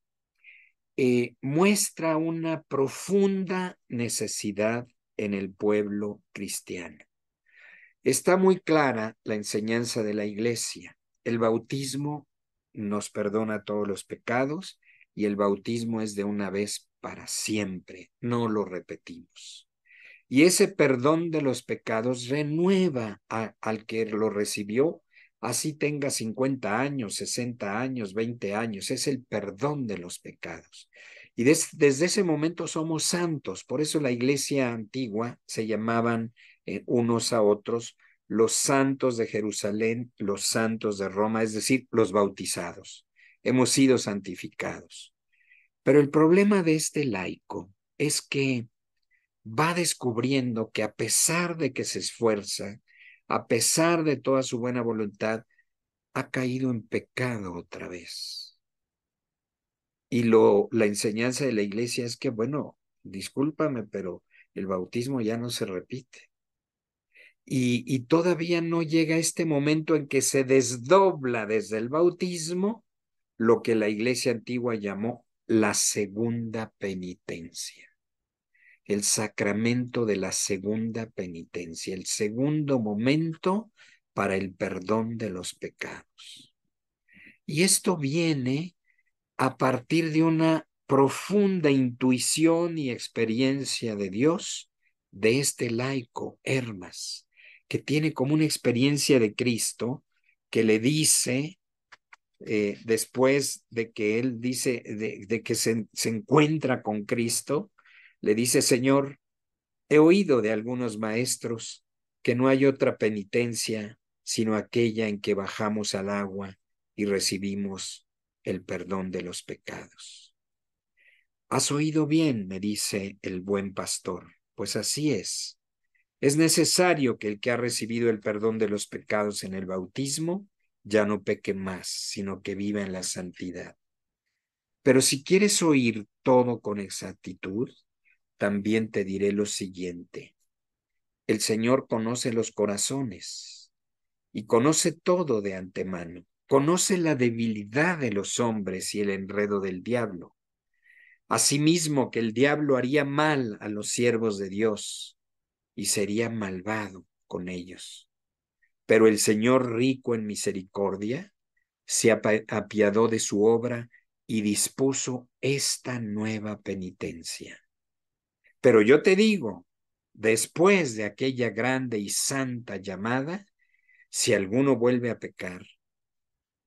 eh, muestra una profunda necesidad en el pueblo cristiano. Está muy clara la enseñanza de la Iglesia. El bautismo nos perdona todos los pecados y el bautismo es de una vez para siempre, no lo repetimos. Y ese perdón de los pecados renueva al que lo recibió, así tenga 50 años, 60 años, 20 años, es el perdón de los pecados. Y desde ese momento somos santos, por eso la iglesia antigua se llamaban eh, unos a otros los santos de Jerusalén, los santos de Roma, es decir, los bautizados. Hemos sido santificados. Pero el problema de este laico es que va descubriendo que a pesar de que se esfuerza, a pesar de toda su buena voluntad, ha caído en pecado otra vez. Y lo, la enseñanza de la iglesia es que, bueno, discúlpame, pero el bautismo ya no se repite y, todavía no llega este momento en que se desdobla desde el bautismo lo que la iglesia antigua llamó la segunda penitencia, el sacramento de la segunda penitencia, el segundo momento para el perdón de los pecados. Y esto viene a partir de una profunda intuición y experiencia de Dios de este laico, Hermas, que tiene como una experiencia de Cristo que le dice, eh, después de que él dice, de, que se, se encuentra con Cristo, le dice, Señor, he oído de algunos maestros que no hay otra penitencia sino aquella en que bajamos al agua y recibimos el perdón de los pecados. Has oído bien, me dice el buen pastor, pues así es. Es necesario que el que ha recibido el perdón de los pecados en el bautismo ya no peque más, sino que viva en la santidad. Pero si quieres oír todo con exactitud, también te diré lo siguiente. El Señor conoce los corazones y conoce todo de antemano. Conoce la debilidad de los hombres y el enredo del diablo. Asimismo que el diablo haría mal a los siervos de Dios y sería malvado con ellos. Pero el Señor rico en misericordia se apiadó de su obra y dispuso esta nueva penitencia. Pero yo te digo, después de aquella grande y santa llamada, si alguno vuelve a pecar,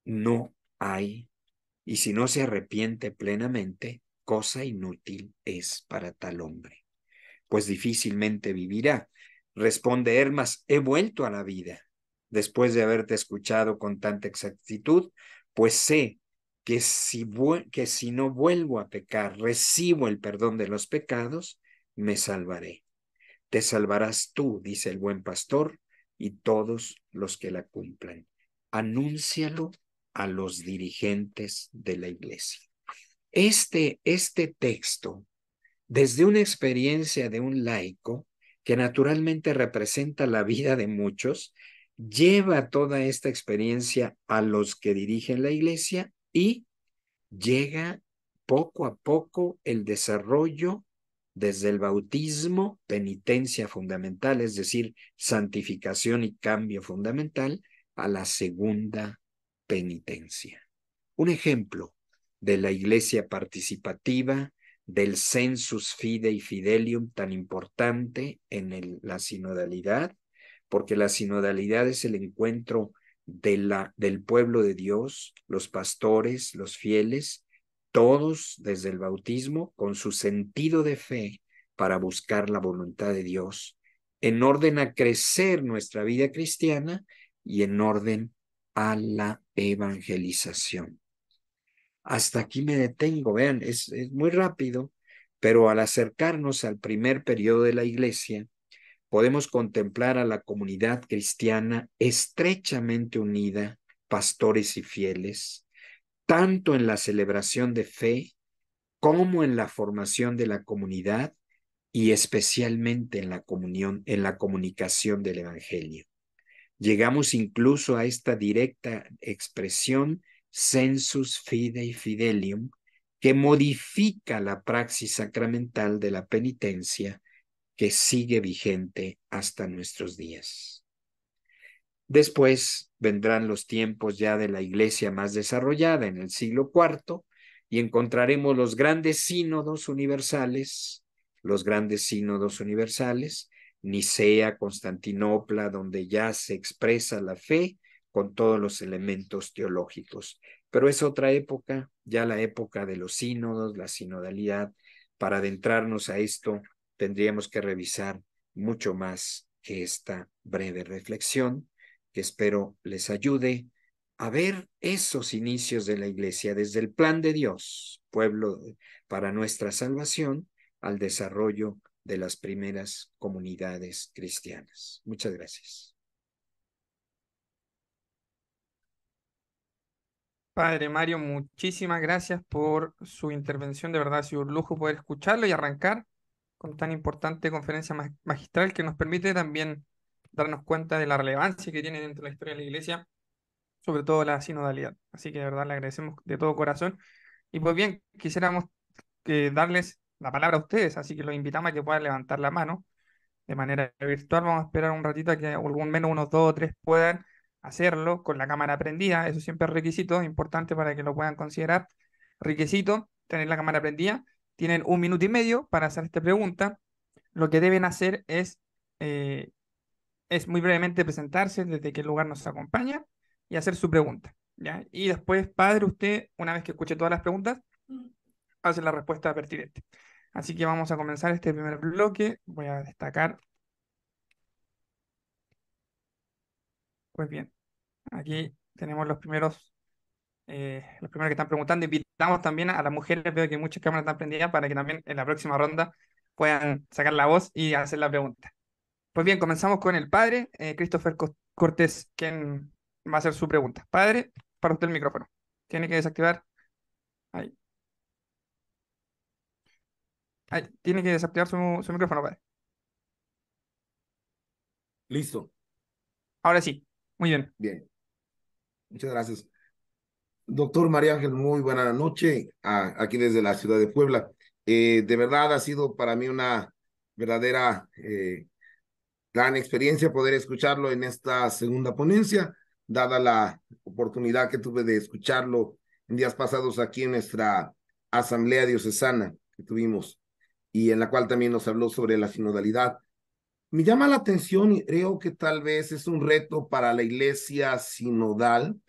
no hay, y si no se arrepiente plenamente, cosa inútil es para tal hombre pues difícilmente vivirá. Responde Hermas, he vuelto a la vida después de haberte escuchado con tanta exactitud, pues sé que si, que si no vuelvo a pecar, recibo el perdón de los pecados, me salvaré. Te salvarás tú, dice el buen pastor, y todos los que la cumplan. Anúncialo a los dirigentes de la iglesia. Este, este texto desde una experiencia de un laico, que naturalmente representa la vida de muchos, lleva toda esta experiencia a los que dirigen la iglesia y llega poco a poco el desarrollo desde el bautismo, penitencia fundamental, es decir, santificación y cambio fundamental, a la segunda penitencia. Un ejemplo de la iglesia participativa, del census fidei fidelium tan importante en la sinodalidad, porque la sinodalidad es el encuentro de la, del pueblo de Dios, los pastores, los fieles, todos desde el bautismo, con su sentido de fe para buscar la voluntad de Dios, en orden a crecer nuestra vida cristiana y en orden a la evangelización hasta aquí me detengo. Vean, es, muy rápido, pero al acercarnos al primer periodo de la Iglesia, podemos contemplar a la comunidad cristiana estrechamente unida, pastores y fieles, tanto en la celebración de fe como en la formación de la comunidad y especialmente en la comunión, en la comunicación del Evangelio. Llegamos incluso a esta directa expresión census fidei fidelium, que modifica la praxis sacramental de la penitencia que sigue vigente hasta nuestros días. Después vendrán los tiempos ya de la iglesia más desarrollada en el siglo IV y encontraremos los grandes sínodos universales, los grandes sínodos universales, Nicea, Constantinopla, donde ya se expresa la fe con todos los elementos teológicos. Pero es otra época, ya la época de los sínodos, la sinodalidad. Para adentrarnos a esto, tendríamos que revisar mucho más que esta breve reflexión, que espero les ayude a ver esos inicios de la Iglesia desde el plan de Dios, pueblo para nuestra salvación, al desarrollo de las primeras comunidades cristianas. Muchas gracias. Padre Mario, muchísimas gracias por su intervención. De verdad ha sido un lujo poder escucharlo y arrancar con tan importante conferencia magistral que nos permite también darnos cuenta de la relevancia que tiene dentro de la historia de la Iglesia, sobre todo la sinodalidad. Así que de verdad le agradecemos de todo corazón. Y pues bien, quisiéramos eh, darles la palabra a ustedes, así que los invitamos a que puedan levantar la mano de manera virtual. Vamos a esperar un ratito a que al menos unos dos o tres puedan hacerlo con la cámara prendida, eso siempre es requisito, importante para que lo puedan considerar. Requisito, tener la cámara prendida. Tienen un minuto y medio para hacer esta pregunta. Lo que deben hacer es, eh, es muy brevemente presentarse desde qué lugar nos acompaña y hacer su pregunta. Y después, padre, usted, una vez que escuche todas las preguntas, mm. hace la respuesta pertinente. Así que vamos a comenzar este primer bloque. Voy a destacar Pues bien, Aquí tenemos los primeros, eh, los primeros que están preguntando. Invitamos también a las mujeres, veo que muchas cámaras están prendidas para que también en la próxima ronda puedan sacar la voz y hacer la pregunta. Pues bien, comenzamos con el padre, eh, Christopher Cortés, quien va a hacer su pregunta. Padre, para usted el micrófono. Tiene que desactivar. Ahí. Ahí. Tiene que desactivar su, su micrófono, padre. Listo. Ahora sí. Muy bien. Bien. Muchas gracias. Doctor María Ángel, muy buena noche aquí desde la ciudad de Puebla. Eh, de verdad ha sido para mí una verdadera eh, gran experiencia poder escucharlo en esta segunda ponencia, dada la oportunidad que tuve de escucharlo en días pasados aquí en nuestra asamblea diocesana que tuvimos y en la cual también nos habló sobre la sinodalidad. Me llama la atención y creo que tal vez es un reto para la iglesia sinodal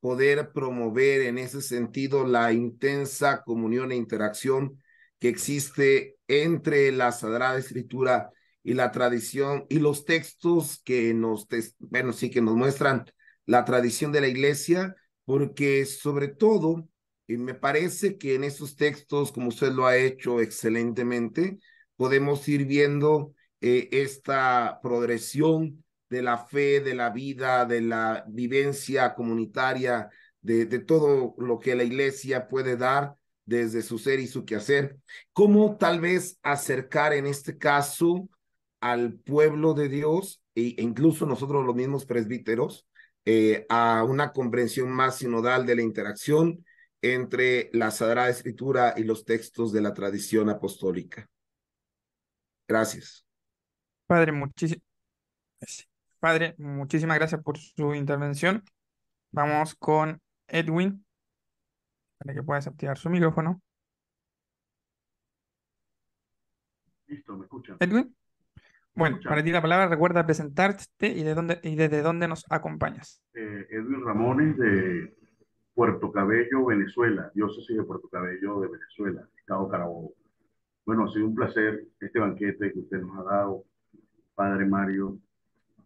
poder promover en ese sentido la intensa comunión e interacción que existe entre la Sagrada Escritura y la tradición y los textos que nos, bueno, sí, que nos muestran la tradición de la iglesia, porque sobre todo, y eh, me parece que en esos textos, como usted lo ha hecho excelentemente, podemos ir viendo eh, esta progresión de la fe, de la vida, de la vivencia comunitaria, de, todo lo que la iglesia puede dar desde su ser y su quehacer. ¿Cómo tal vez acercar en este caso al pueblo de Dios e, e incluso nosotros los mismos presbíteros eh, a una comprensión más sinodal de la interacción entre la Sagrada Escritura y los textos de la tradición apostólica? Gracias. Padre, Padre, muchísimas gracias por su intervención. Vamos con Edwin para que puedas activar su micrófono. Listo, me escuchan. Edwin. Bueno, para ti la palabra, recuerda presentarte y, de dónde, y desde dónde nos acompañas. Eh, Edwin Ramones de Puerto Cabello, Venezuela, Yo soy de Puerto Cabello de Venezuela, Estado Carabobo. Bueno, ha sido un placer este banquete que usted nos ha dado, padre Mario,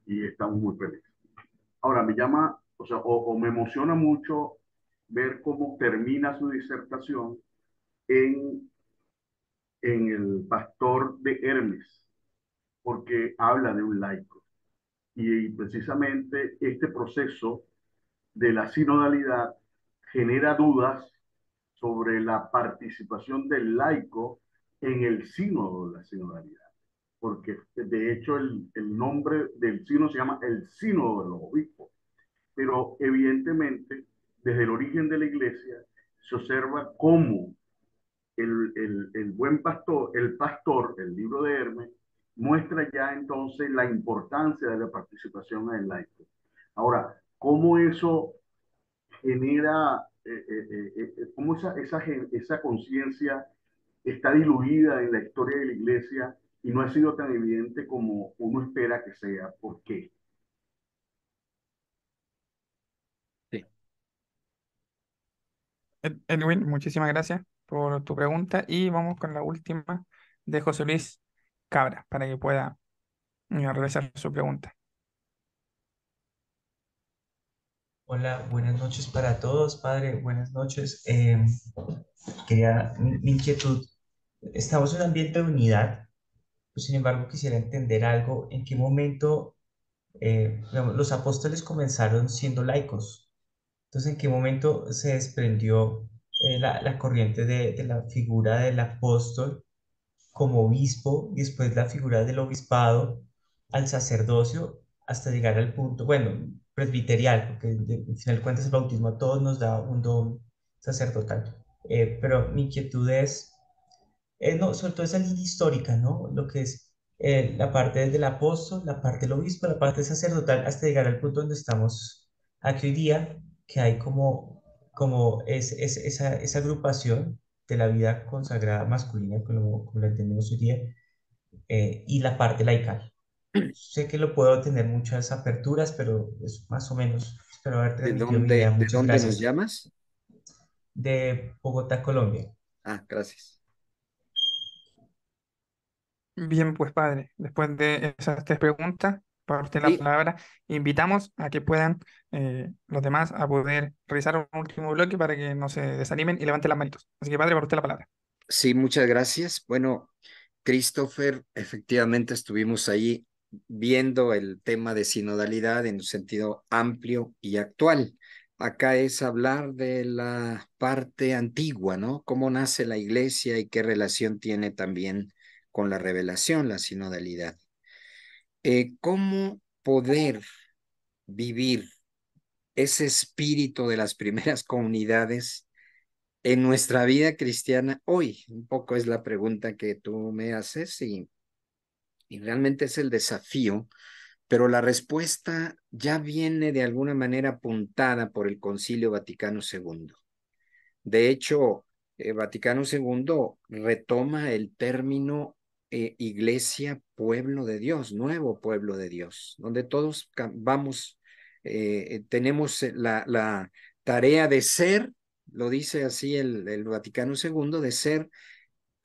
y estamos muy felices. Ahora, me llama, o sea, o, me emociona mucho ver cómo termina su disertación en, en el pastor de Hermes, porque habla de un laico. Y, precisamente este proceso de la sinodalidad genera dudas sobre la participación del laico en el sínodo de la sinodalidad porque de hecho el, el nombre del sino se llama el sínodo de los obispos. Pero evidentemente, desde el origen de la iglesia, se observa cómo el, el, el buen pastor, el pastor, el libro de Hermes, muestra ya entonces la importancia de la participación en la iglesia. Ahora, ¿cómo eso genera, eh, eh, eh, cómo esa, esa, esa conciencia está diluida en la historia de la iglesia y no ha sido tan evidente como uno espera que sea. ¿Por qué? Sí. Edwin, muchísimas gracias por tu pregunta y vamos con la última de José Luis Cabra para que pueda eh, realizar su pregunta. Hola, buenas noches para todos, padre. Buenas noches. Em, quería, mi inquietud, estamos en un ambiente de unidad, pues, sin embargo, quisiera entender algo, en qué momento eh, los apóstoles comenzaron siendo laicos. Entonces, ¿en qué momento se desprendió eh, la, corriente de, la figura del apóstol como obispo, y después la figura del obispado al sacerdocio, hasta llegar al punto, bueno, presbiterial, porque al final de cuentas el bautismo a todos nos da un don sacerdotal. Eh, pero mi inquietud es, eh, no, sobre todo esa línea histórica, ¿no? Lo que es eh, la parte del apóstol, la parte del obispo, la parte sacerdotal, hasta llegar al punto donde estamos aquí hoy día, que hay como, como es, esa, esa, agrupación de la vida consagrada masculina, como, la entendemos hoy día, eh, y la parte laical. Sé que lo puedo tener muchas aperturas, pero es más o menos. ¿De dónde, ¿de dónde nos llamas? De Bogotá, Colombia. Ah, gracias. Bien, pues padre, después de esas tres preguntas, para usted la palabra, invitamos a que puedan eh, los demás a poder realizar un último bloque para que no se desanimen y levanten las manitos. Así que padre, para usted la palabra. Sí, muchas gracias. Bueno, Christopher, efectivamente estuvimos ahí viendo el tema de sinodalidad en un sentido amplio y actual. Acá es hablar de la parte antigua, ¿no? Cómo nace la iglesia y qué relación tiene también con la revelación, la sinodalidad. Eh, ¿Cómo poder vivir ese espíritu de las primeras comunidades en nuestra vida cristiana hoy? Un poco es la pregunta que tú me haces y, realmente es el desafío, pero la respuesta ya viene de alguna manera apuntada por el Concilio Vaticano II. De hecho, eh, Vaticano II retoma el término eh, iglesia, pueblo de Dios, nuevo pueblo de Dios, donde todos vamos, eh, eh, tenemos la, la, tarea de ser, lo dice así el, el Vaticano II, de ser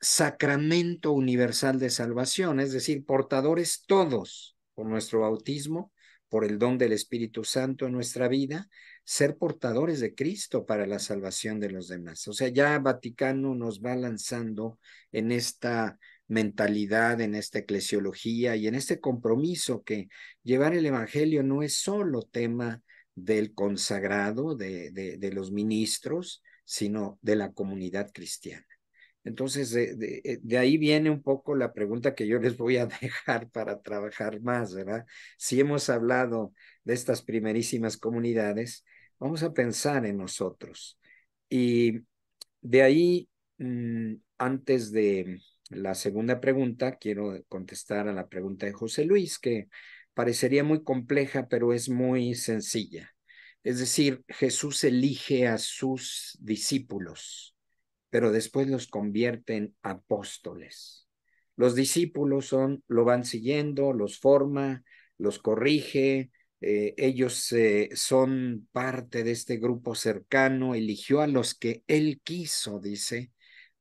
sacramento universal de salvación, es decir, portadores todos por nuestro bautismo, por el don del Espíritu Santo en nuestra vida, ser portadores de Cristo para la salvación de los demás. O sea, ya Vaticano nos va lanzando en esta mentalidad, en esta eclesiología y en este compromiso que llevar el Evangelio no es solo tema del consagrado, de, de, los ministros, sino de la comunidad cristiana. Entonces, eh, de, ahí viene un poco la pregunta que yo les voy a dejar para trabajar más, ¿verdad? Si hemos hablado de estas primerísimas comunidades, vamos a pensar en nosotros. Y de ahí, mm, antes de, la segunda pregunta, quiero contestar a la pregunta de José Luis, que parecería muy compleja, pero es muy sencilla. Es decir, Jesús elige a sus discípulos, pero después los convierte en apóstoles. Los discípulos son, lo van siguiendo, los forma, los corrige, eh, ellos eh, son parte de este grupo cercano, eligió a los que él quiso, dice,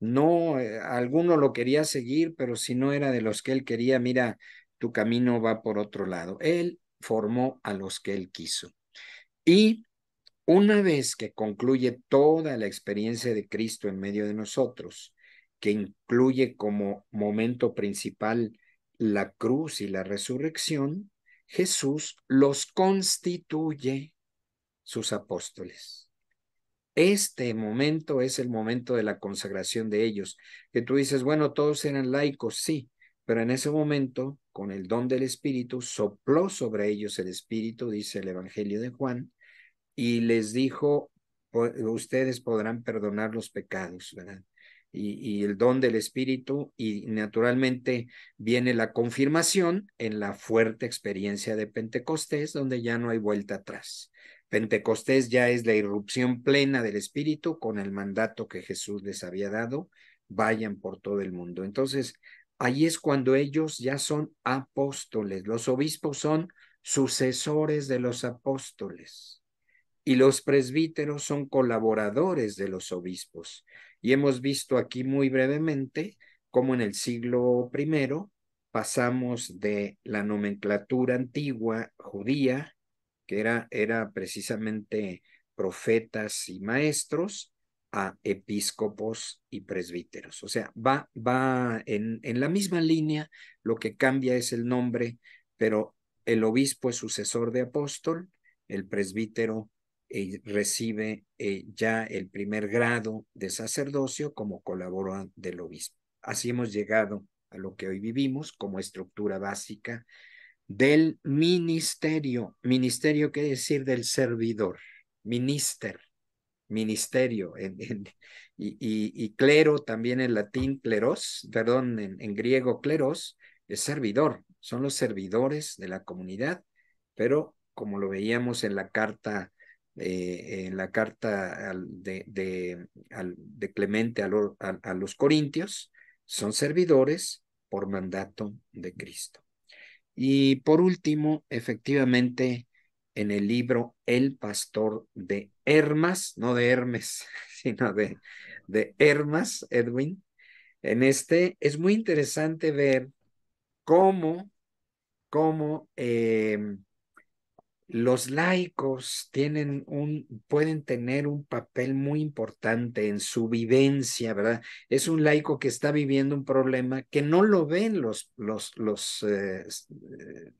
no, eh, alguno lo quería seguir, pero si no era de los que él quería, mira, tu camino va por otro lado. Él formó a los que él quiso. Y una vez que concluye toda la experiencia de Cristo en medio de nosotros, que incluye como momento principal la cruz y la resurrección, Jesús los constituye sus apóstoles. Este momento es el momento de la consagración de ellos. Que tú dices, bueno, todos eran laicos, sí, pero en ese momento, con el don del Espíritu, sopló sobre ellos el Espíritu, dice el Evangelio de Juan, y les dijo, ustedes podrán perdonar los pecados, ¿verdad? Y, y, el don del Espíritu y naturalmente viene la confirmación en la fuerte experiencia de Pentecostés, donde ya no hay vuelta atrás. Pentecostés ya es la irrupción plena del Espíritu con el mandato que Jesús les había dado, vayan por todo el mundo. Entonces, ahí es cuando ellos ya son apóstoles, los obispos son sucesores de los apóstoles y los presbíteros son colaboradores de los obispos. Y hemos visto aquí muy brevemente cómo en el siglo primero pasamos de la nomenclatura antigua judía que era, era precisamente profetas y maestros, a episcopos y presbíteros. O sea, va, va en, en, la misma línea, lo que cambia es el nombre, pero el obispo es sucesor de apóstol, el presbítero eh, recibe eh, ya el primer grado de sacerdocio como colaborador del obispo. Así hemos llegado a lo que hoy vivimos como estructura básica del ministerio. Ministerio quiere decir del servidor, minister, ministerio. y, clero también en latín, cleros, perdón, en, griego, cleros, es servidor. Son los servidores de la comunidad, pero como lo veíamos en la carta eh, en la carta de, de, de, Clemente a, los Corintios, son servidores por mandato de Cristo. Y por último, efectivamente, en el libro El pastor de Hermas, no de Hermes, sino de, de Hermas, Edwin, en este es muy interesante ver cómo, cómo eh, los laicos tienen un, pueden tener un papel muy importante en su vivencia, ¿verdad? Es un laico que está viviendo un problema que no lo ven los, los, los, eh,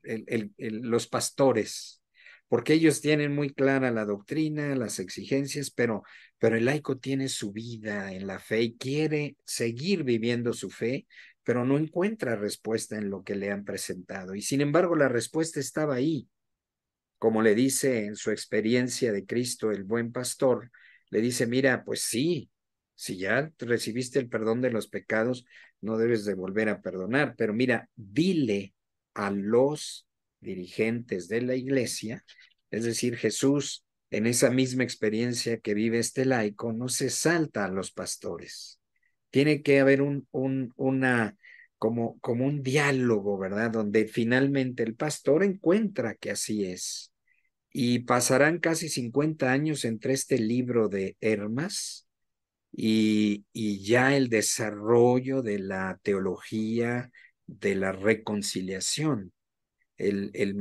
eh, los pastores, porque ellos tienen muy clara la doctrina, las exigencias, pero, pero el laico tiene su vida en la fe y quiere seguir viviendo su fe, pero no encuentra respuesta en lo que le han presentado. Y sin embargo, la respuesta estaba ahí como le dice en su experiencia de Cristo el buen pastor, le dice, mira, pues sí, si ya recibiste el perdón de los pecados, no debes de volver a perdonar, pero mira, dile a los dirigentes de la iglesia, es decir, Jesús, en esa misma experiencia que vive este laico, no se salta a los pastores. Tiene que haber un, un, una como, un diálogo, ¿verdad? Donde finalmente el pastor encuentra que así es. Y pasarán casi 50 años entre este libro de Hermas y, ya el desarrollo de la teología de la reconciliación, el, el,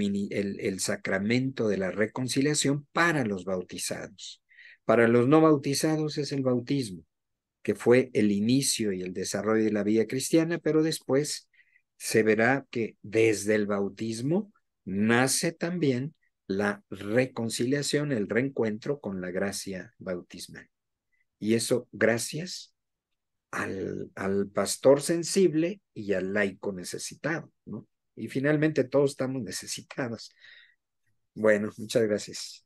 el sacramento de la reconciliación para los bautizados. Para los no bautizados es el bautismo que fue el inicio y el desarrollo de la vida cristiana, pero después se verá que desde el bautismo nace también la reconciliación, el reencuentro con la gracia bautismal. Y eso gracias al, al pastor sensible y al laico necesitado, ¿no? Y finalmente todos estamos necesitados. Bueno, muchas gracias.